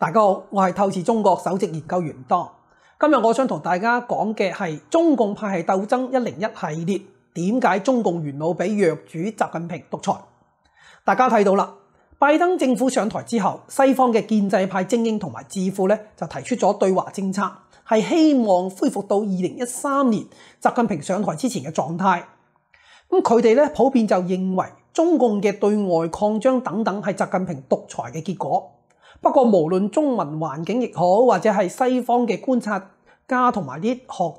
大家好，我系透视中国首席研究员多。今日我想同大家讲嘅系中共派系斗争一零一系列，点解中共元老俾弱主习近平独裁？大家睇到啦，拜登政府上台之后，西方嘅建制派精英同埋智库咧就提出咗对华政策，系希望恢复到二零一三年习近平上台之前嘅状态。咁佢哋咧普遍就认为中共嘅对外扩张等等系习近平独裁嘅结果。不過，無論中文環境亦好，或者係西方嘅觀察家同埋啲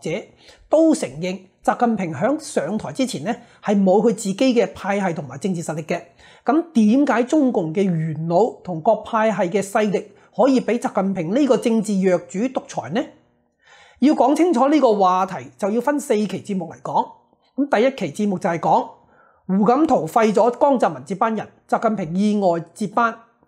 學者，都承認習近平喺上台之前咧係冇佢自己嘅派系同埋政治實力嘅。咁點解中共嘅元老同各派系嘅勢力可以俾習近平呢個政治弱主獨裁呢？要講清楚呢個話題，就要分四期節目嚟講。咁第一期節目就係講胡錦濤廢咗江澤民接班人，習近平意外接班。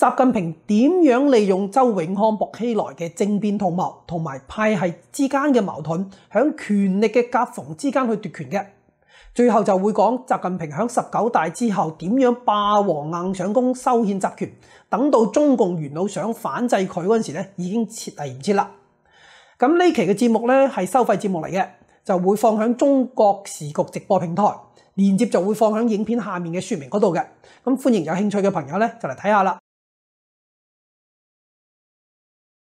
习近平点样利用周永康、薄熙来嘅政变图谋同埋派系之间嘅矛盾，响权力嘅夹缝之间去夺权嘅。最后就会讲习近平响十九大之后点样霸王硬上弓修宪集权，等到中共元老想反制佢嗰時时咧，已经设立唔切啦。咁呢期嘅节目咧係收费节目嚟嘅，就会放响中国时局直播平台，連接就会放响影片下面嘅说明嗰度嘅。咁欢迎有兴趣嘅朋友咧就嚟睇下啦。